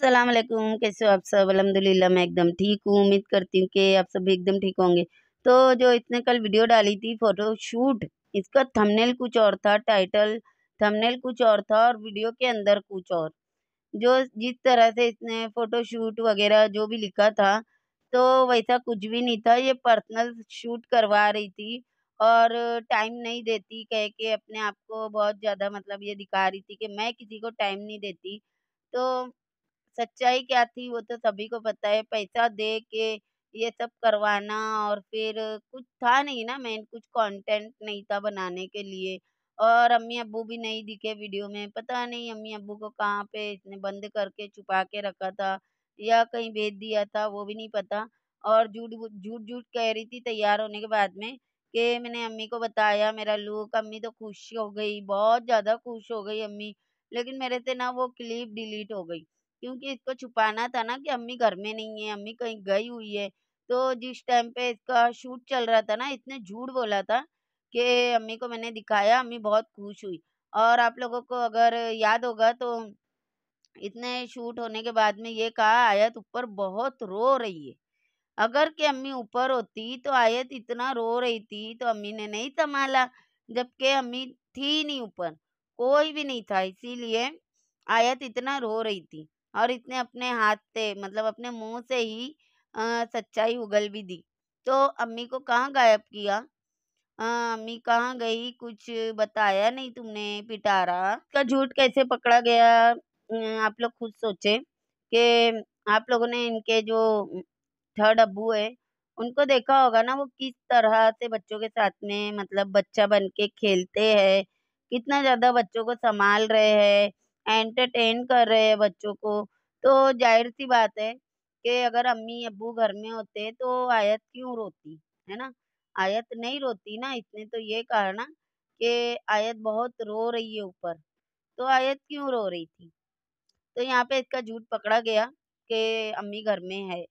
अस्सलाम वालेकुम कैसे हो आप सब अलहमदिल्ला मैं एकदम ठीक हूँ उम्मीद करती हूँ कि आप सब एकदम ठीक होंगे तो जो इसने कल वीडियो डाली थी फ़ोटो शूट इसका थंबनेल कुछ और था टाइटल थंबनेल कुछ और था और वीडियो के अंदर कुछ और जो जिस तरह से इसने फ़ोटो शूट वगैरह जो भी लिखा था तो वैसा कुछ भी नहीं था ये पर्सनल शूट करवा रही थी और टाइम नहीं देती कह के अपने आप को बहुत ज़्यादा मतलब ये दिखा रही थी कि मैं किसी को टाइम नहीं देती तो सच्चाई क्या थी वो तो सभी को पता है पैसा दे के ये सब करवाना और फिर कुछ था नहीं ना मेन कुछ कंटेंट नहीं था बनाने के लिए और अम्मी अबू भी नहीं दिखे वीडियो में पता नहीं अम्मी अबू को कहाँ पे इसने बंद करके छुपा के रखा था या कहीं भेज दिया था वो भी नहीं पता और झूठ झूठ झूठ कह रही थी तैयार होने के बाद में कि मैंने अम्मी को बताया मेरा लुक अम्मी तो खुश हो गई बहुत ज़्यादा खुश हो गई अम्मी लेकिन मेरे से ना वो क्लिप डिलीट हो गई क्योंकि इसको छुपाना था ना कि अम्मी घर में नहीं है अम्मी कहीं गई हुई है तो जिस टाइम पे इसका शूट चल रहा था ना इसने झूठ बोला था कि अम्मी को मैंने दिखाया अम्मी बहुत खुश हुई और आप लोगों को अगर याद होगा तो इतने शूट होने के बाद में ये कहा आयत ऊपर बहुत रो रही है अगर कि अम्मी ऊपर होती तो आयत इतना रो रही थी तो अम्मी ने नहीं संभाला जबकि अम्मी थी नहीं ऊपर कोई भी नहीं था इसीलिए आयत इतना रो रही थी और इसने अपने हाथ से मतलब अपने मुंह से ही आ, सच्चाई उगल भी दी तो अम्मी को कहाँ गायब किया आ, अम्मी कहाँ गई कुछ बताया नहीं तुमने पिटारा का झूठ कैसे पकड़ा गया आप लोग खुद सोचे कि आप लोगों ने इनके जो थर्ड अबू है उनको देखा होगा ना वो किस तरह से बच्चों के साथ में मतलब बच्चा बन के खेलते हैं कितना ज़्यादा बच्चों को संभाल रहे हैं एंटरटेन कर रहे हैं बच्चों को तो जाहिर सी बात है कि अगर अम्मी अबू घर में होते तो आयत क्यों रोती है ना आयत नहीं रोती ना इसने तो ये कहा ना कि आयत बहुत रो रही है ऊपर तो आयत क्यों रो रही थी तो यहाँ पे इसका झूठ पकड़ा गया कि अम्मी घर में है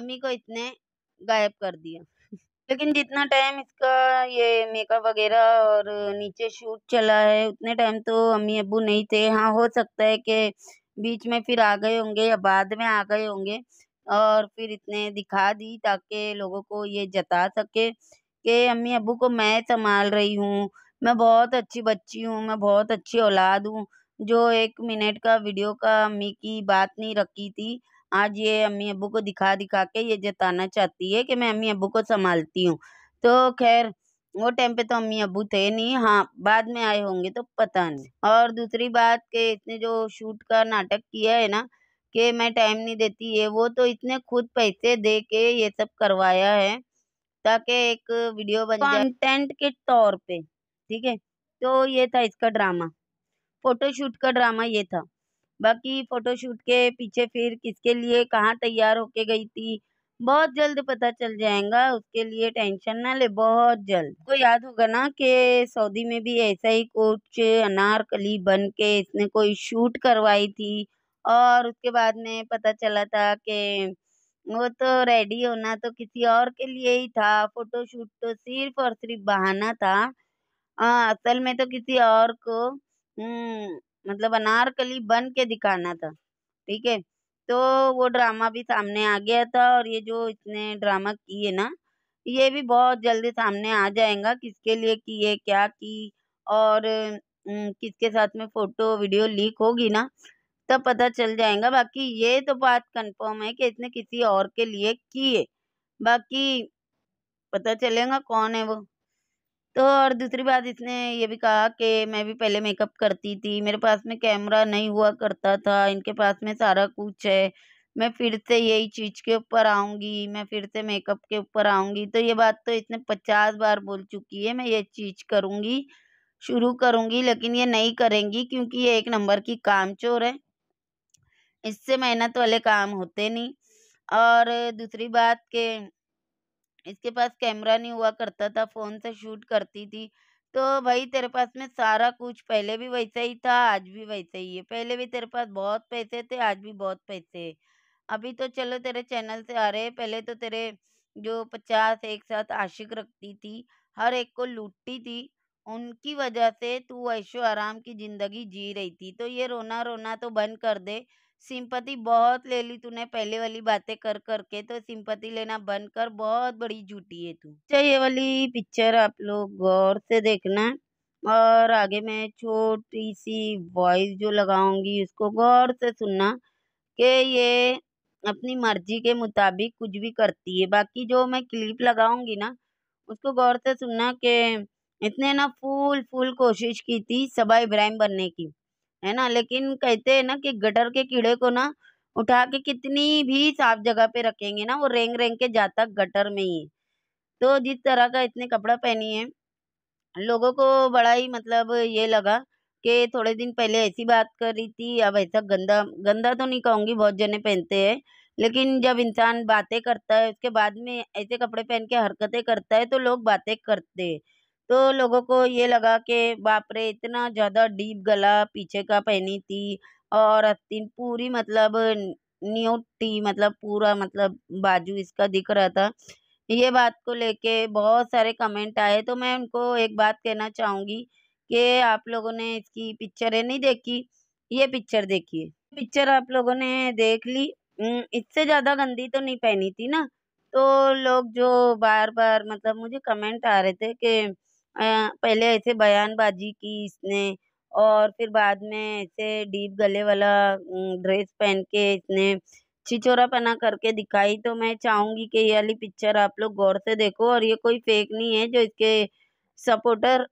अम्मी को इसने गायब कर दिया लेकिन जितना टाइम इसका ये मेकअप वगैरह और नीचे शूट चला है उतने टाइम तो अम्मी अबू नहीं थे हाँ हो सकता है कि बीच में फिर आ गए होंगे या बाद में आ गए होंगे और फिर इतने दिखा दी ताकि लोगों को ये जता सके कि अम्मी अबू को मैं संभाल रही हूँ मैं बहुत अच्छी बच्ची हूँ मैं बहुत अच्छी औलाद हूँ जो एक मिनट का वीडियो का अम्मी की बात नहीं रखी थी आज ये अम्मी अबू को दिखा दिखा के ये जताना चाहती है कि मैं अम्मी अबू को संभालती हूँ तो खैर वो टाइम पे तो अम्मी अबू थे नहीं हाँ बाद में आए होंगे तो पता नहीं और दूसरी बात के इसने जो शूट का नाटक किया है ना कि मैं टाइम नहीं देती है वो तो इसने खुद पैसे दे के ये सब करवाया है ताकि एक वीडियो बन जाए कंटेंट के तौर पे ठीक है तो ये था इसका ड्रामा फोटोशूट का ड्रामा ये था बाकी फ़ोटोशूट के पीछे फिर किसके लिए कहाँ तैयार होके गई थी बहुत जल्द पता चल जाएगा उसके लिए टेंशन ना ले बहुत जल्द को याद होगा ना कि सऊदी में भी ऐसा ही कुछ अनारकली बन के इसने कोई शूट करवाई थी और उसके बाद में पता चला था कि वो तो रेडी होना तो किसी और के लिए ही था फोटोशूट तो सिर्फ और सिर्फ बहाना था आ, हाँ, असल में तो किसी और को हम्म, मतलब अनारकली बन के दिखाना था ठीक है तो वो ड्रामा भी सामने आ गया था और ये जो इसने ड्रामा किए ना ये भी बहुत जल्दी सामने आ जाएगा किसके लिए कि ये क्या की और किसके साथ में फ़ोटो वीडियो लीक होगी ना तब पता चल जाएगा बाकी ये तो बात कंफर्म है कि इसने किसी और के लिए की है बाकी पता चलेगा कौन है वो तो और दूसरी बात इसने ये भी कहा कि मैं भी पहले मेकअप करती थी मेरे पास में कैमरा नहीं हुआ करता था इनके पास में सारा कुछ है मैं फिर से यही चीज़ के ऊपर आऊँगी मैं फिर से मेकअप के ऊपर आऊँगी तो ये बात तो इसने पचास बार बोल चुकी है मैं ये चीज़ करूँगी शुरू करूँगी लेकिन ये नहीं करेंगी क्योंकि ये एक नंबर की काम चोर है इससे मेहनत वाले काम होते नहीं और दूसरी बात के इसके पास कैमरा नहीं हुआ करता था फ़ोन से शूट करती थी तो भाई तेरे पास में सारा कुछ पहले भी वैसा ही था आज भी वैसा ही है पहले भी तेरे पास बहुत पैसे थे आज भी बहुत पैसे है अभी तो चलो तेरे चैनल से आ रहे पहले तो तेरे जो पचास एक साथ आशिक रखती थी हर एक को लूटती थी उनकी वजह से तू ऐशो आराम की ज़िंदगी जी रही थी तो ये रोना रोना तो बंद कर दे सिंपति बहुत ले ली तूने पहले वाली बातें कर करके तो सिंपति लेना बंद कर बहुत बड़ी झूठी है तू चाहिए अच्छा, वाली पिक्चर आप लोग गौर से देखना और आगे मैं छोटी सी वॉइस जो लगाऊंगी उसको गौर से सुनना कि ये अपनी मर्जी के मुताबिक कुछ भी करती है बाकी जो मैं क्लिप लगाऊंगी ना उसको गौर से सुनना कि इसने ना फुल फुल कोशिश की थी सबा इब्राहिम बनने की है ना लेकिन कहते हैं ना कि गटर के कीड़े को ना उठा के कितनी भी साफ जगह पे रखेंगे ना वो रेंग रेंग के जाता गटर में ही तो जिस तरह का इतने कपड़ा पहनी है लोगों को बड़ा ही मतलब ये लगा कि थोड़े दिन पहले ऐसी बात कर रही थी अब ऐसा गंदा गंदा तो नहीं कहूँगी बहुत जने पहनते हैं लेकिन जब इंसान बातें करता है उसके बाद में ऐसे कपड़े पहन के हरकतें करता है तो लोग बातें करते हैं तो लोगों को ये लगा कि बाप रे इतना ज़्यादा डीप गला पीछे का पहनी थी और अतिन पूरी मतलब न्यू थी मतलब पूरा मतलब बाजू इसका दिख रहा था ये बात को लेके बहुत सारे कमेंट आए तो मैं उनको एक बात कहना चाहूँगी कि आप लोगों ने इसकी पिक्चरें नहीं देखी ये पिक्चर देखिए पिक्चर आप लोगों ने देख ली इससे ज़्यादा गंदी तो नहीं पहनी थी ना तो लोग जो बार बार मतलब मुझे कमेंट आ रहे थे कि पहले ऐसे बयानबाजी की इसने और फिर बाद में ऐसे डीप गले वाला ड्रेस पहन के इसने पहना करके दिखाई तो मैं चाहूँगी कि ये वाली पिक्चर आप लोग गौर से देखो और ये कोई फेक नहीं है जो इसके सपोर्टर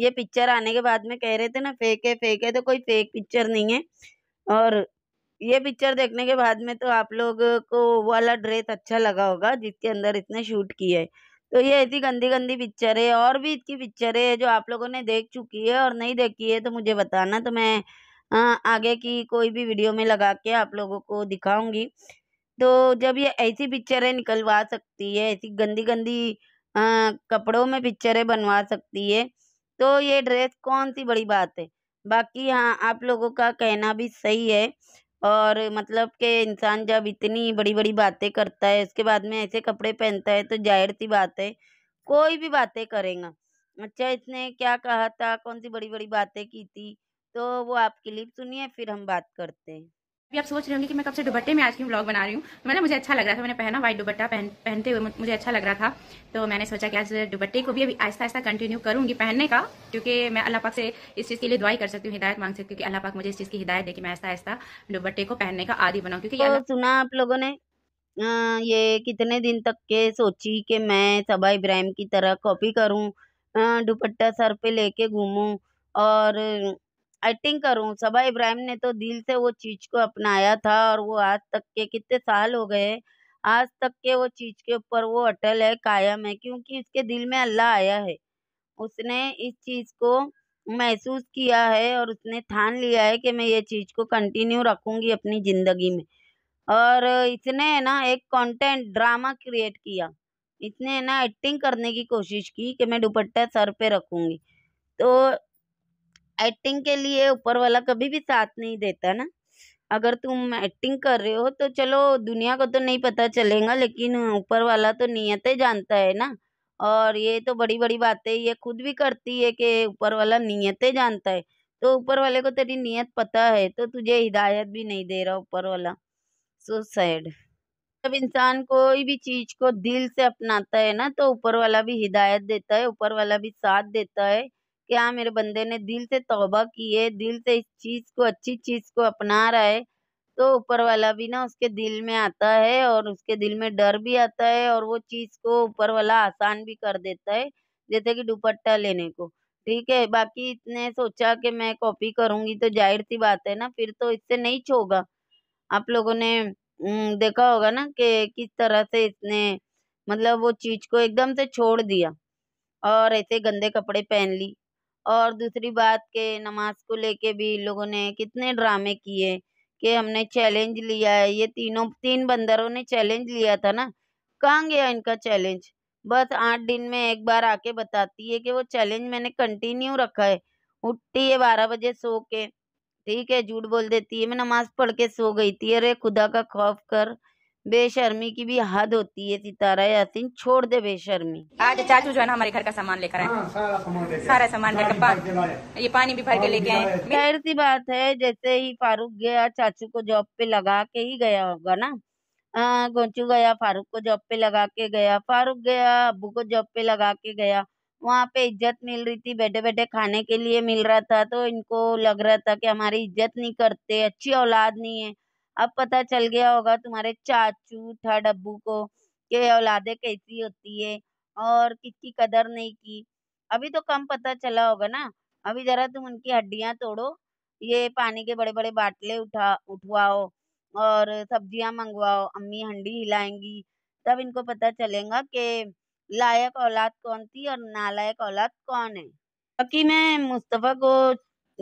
ये पिक्चर आने के बाद में कह रहे थे ना फेक है फेक है तो कोई फेक पिक्चर नहीं है और ये पिक्चर देखने के बाद में तो आप लोग को वाला ड्रेस अच्छा लगा होगा जिसके अंदर इसने शूट किया है तो ये इतनी गंदी गंदी पिक्चर है और भी इतनी पिक्चर है जो आप लोगों ने देख चुकी है और नहीं देखी है तो मुझे बताना तो मैं आगे की कोई भी वीडियो में लगा के आप लोगों को दिखाऊंगी तो जब ये ऐसी पिक्चरें निकलवा सकती है ऐसी गंदी गंदी आ, कपड़ों में पिक्चरें बनवा सकती है तो ये ड्रेस कौन सी बड़ी बात है बाकी हाँ आप लोगों का कहना भी सही है और मतलब के इंसान जब इतनी बड़ी बड़ी बातें करता है उसके बाद में ऐसे कपड़े पहनता है तो जाहिर सी बात है कोई भी बातें करेगा अच्छा इसने क्या कहा था कौन सी बड़ी बड़ी बातें की थी तो वो आप क्लिप सुनिए फिर हम बात करते हैं भी आप सोच रहे होंगे कि मैं कब से दुबट्टे में आज की ब्लॉग बना रही हूँ तो मैंने मुझे अच्छा लग रहा था मैंने पहना व्हाइट दुबट्टा पहन पहनते हुए मुझे अच्छा लग रहा था तो मैंने सोचा कि आज दुबट्टे को भी अभी आहिस्ता आहिस्ता कंटिन्यू करूँगी पहनने का क्योंकि मैं अल्लाह पाक से इस चीज़ के लिए दुआई कर सकती हूँ हिदायत मांग सकती हूँ कि अल्लाह पाक मुझे इस चीज़ की हिदायत देखिए मैं आहिस्ता आहिस्ता दुबट्टे को पहनने का आदि बनाऊँ क्योंकि तो सुना आप लोगों ने ये कितने दिन तक के सोची कि मैं सबा इब्राहिम की तरह कॉपी करूँ दुपट्टा सर पे लेके घूमूं और एक्टिंग करूं सबा इब्राहिम ने तो दिल से वो चीज़ को अपनाया था और वो आज तक के कितने साल हो गए आज तक के वो चीज़ के ऊपर वो अटल है कायम है क्योंकि उसके दिल में अल्लाह आया है उसने इस चीज़ को महसूस किया है और उसने ठान लिया है कि मैं ये चीज़ को कंटिन्यू रखूँगी अपनी ज़िंदगी में और इसने है ना एक कंटेंट ड्रामा क्रिएट किया इसने है ना एक्टिंग करने की कोशिश की कि मैं दुपट्टा सर पे रखूँगी तो एक्टिंग के लिए ऊपर वाला कभी भी साथ नहीं देता ना अगर तुम एक्टिंग कर रहे हो तो चलो दुनिया को तो नहीं पता चलेगा लेकिन ऊपर वाला तो नियत जानता है ना और ये तो बड़ी बड़ी बातें ये खुद भी करती है कि ऊपर वाला नियत जानता है तो ऊपर वाले को तेरी नीयत पता है तो तुझे हिदायत भी नहीं दे रहा ऊपर वाला सो सैड जब इंसान कोई भी चीज़ को दिल से अपनाता है ना तो ऊपर वाला भी हिदायत देता है ऊपर वाला भी साथ देता है क्या मेरे बंदे ने दिल से तौबा की है दिल से इस चीज़ को अच्छी चीज़ को अपना रहा है तो ऊपर वाला भी ना उसके दिल में आता है और उसके दिल में डर भी आता है और वो चीज़ को ऊपर वाला आसान भी कर देता है जैसे कि दुपट्टा लेने को ठीक है बाकी इतने सोचा कि मैं कॉपी करूँगी तो जाहिर सी बात है ना फिर तो इससे नहीं छोगा आप लोगों ने देखा होगा ना कि किस तरह से इसने मतलब वो चीज़ को एकदम से छोड़ दिया और ऐसे गंदे कपड़े पहन ली और दूसरी बात के नमाज को लेके भी लोगों ने कितने ड्रामे किए कि हमने चैलेंज लिया है ये तीनों तीन बंदरों ने चैलेंज लिया था ना कहाँ गया इनका चैलेंज बस आठ दिन में एक बार आके बताती है कि वो चैलेंज मैंने कंटिन्यू रखा है उठती है बारह बजे सो के ठीक है झूठ बोल देती है मैं नमाज पढ़ के सो गई थी अरे खुदा का खौफ कर बेशर्मी की भी हद होती है सितारा यासीन छोड़ दे बेशर्मी आज चाचू जो है ना हमारे घर का सामान लेकर आए हाँ, सारा सामान लेकर पा, ये पानी भी भर के लेके आए खैर सी बात है जैसे ही फारूक गया चाचू को जॉब पे लगा के ही गया होगा ना गोचू गया फारूक को जॉब पे लगा के गया फारूक गया अबू को जॉब पे लगा के गया वहाँ पे इज्जत मिल रही थी बैठे बैठे खाने के लिए मिल रहा था तो इनको लग रहा था कि हमारी इज्जत नहीं करते अच्छी औलाद नहीं है अब पता चल गया होगा तुम्हारे चाचू थर्ड अबू को कि औलादे कैसी होती है और किसकी कदर नहीं की अभी तो कम पता चला होगा ना अभी जरा तुम उनकी हड्डियां तोड़ो ये पानी के बड़े बड़े बाटले उठा उठवाओ और सब्जियां मंगवाओ अम्मी हंडी हिलाएंगी तब इनको पता चलेगा कि लायक औलाद कौन थी और नालायक औलाद कौन है बाकी मैं मुस्तफ़ा को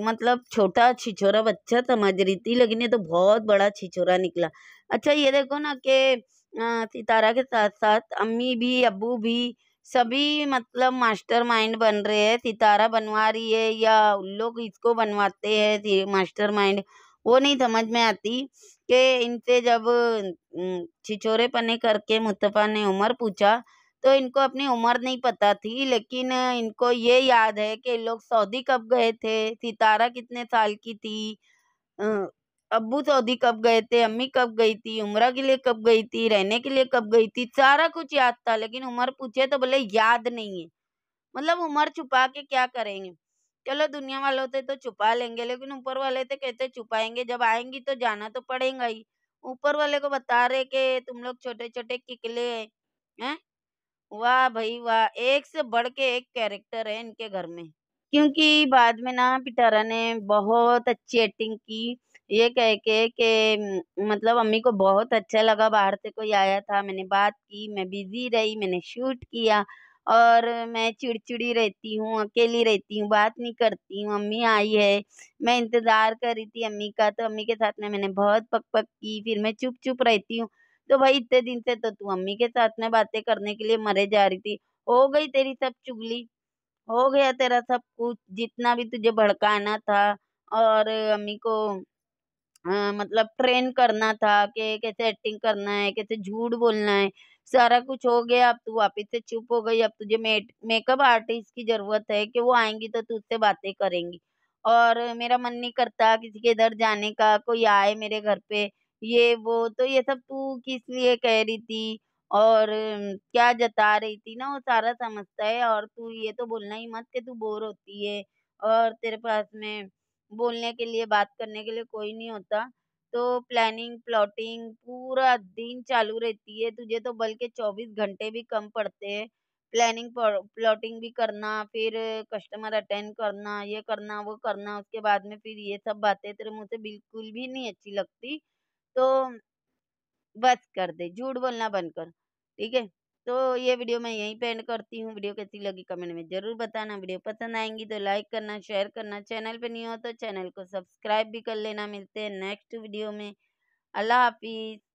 मतलब छोटा छिछोरा बच्चा समझ रही थी लेकिन ये तो बहुत बड़ा छिछोरा निकला अच्छा ये देखो ना कि सितारा के साथ साथ अम्मी भी अबू भी सभी मतलब मास्टर माइंड बन रहे हैं सितारा बनवा रही है या उन लोग इसको बनवाते हैं मास्टर माइंड वो नहीं समझ में आती कि इनसे जब छिछोरे पने करके मुस्तफ़ा ने उमर पूछा तो इनको अपनी उम्र नहीं पता थी लेकिन इनको ये याद है कि लोग सऊदी कब गए थे सितारा कितने साल की थी अबू सऊदी कब गए थे अम्मी कब गई थी उम्र के लिए कब गई थी रहने के लिए कब गई थी सारा कुछ याद था लेकिन उम्र पूछे तो बोले याद नहीं है मतलब उम्र छुपा के क्या करेंगे चलो दुनिया वालों से तो छुपा लेंगे लेकिन ऊपर वाले तो कहते छुपाएंगे जब आएंगी तो जाना तो पड़ेगा ही ऊपर वाले को बता रहे कि तुम लोग छोटे छोटे किकले हैं वाह भाई वाह एक से बढ़ के एक कैरेक्टर है इनके घर में क्योंकि बाद में ना पिटारा ने बहुत अच्छी एक्टिंग की ये कह के कि मतलब अम्मी को बहुत अच्छा लगा बाहर से कोई आया था मैंने बात की मैं बिजी रही मैंने शूट किया और मैं चिड़चिड़ी रहती हूँ अकेली रहती हूँ बात नहीं करती हूँ अम्मी आई है मैं इंतज़ार कर रही थी अम्मी का तो अम्मी के साथ में मैंने बहुत पक पक की फिर मैं चुप चुप रहती हूँ तो भाई इतने दिन से तो तू अम्मी के साथ में बातें करने के लिए मरे जा रही थी हो गई तेरी सब चुगली हो गया तेरा सब कुछ जितना भी तुझे भड़काना था और अम्मी को आ, मतलब ट्रेन करना था कि कैसे एक्टिंग करना है कैसे झूठ बोलना है सारा कुछ हो गया अब तू वापिस से चुप हो गई अब तुझे मेकअप आर्टिस्ट की ज़रूरत है कि वो आएंगी तो तू उससे बातें करेंगी और मेरा मन नहीं करता किसी के इधर जाने का कोई आए मेरे घर पे ये वो तो ये सब तू किस लिए कह रही थी और क्या जता रही थी ना वो सारा समझता है और तू ये तो बोलना ही मत कि तू बोर होती है और तेरे पास में बोलने के लिए बात करने के लिए कोई नहीं होता तो प्लानिंग प्लॉटिंग पूरा दिन चालू रहती है तुझे तो बल्कि चौबीस घंटे भी कम पड़ते हैं प्लानिंग प्लॉटिंग भी करना फिर कस्टमर अटेंड करना ये करना वो करना उसके बाद में फिर ये सब बातें तेरे मुझे बिल्कुल भी नहीं अच्छी लगती तो बस कर दे झूठ बोलना बंद कर ठीक है तो ये वीडियो मैं यहीं पे एंड करती हूँ वीडियो कैसी लगी कमेंट में ज़रूर बताना वीडियो पसंद आएंगी तो लाइक करना शेयर करना चैनल पे नहीं हो तो चैनल को सब्सक्राइब भी कर लेना मिलते हैं नेक्स्ट वीडियो में अल्लाह हाफिज़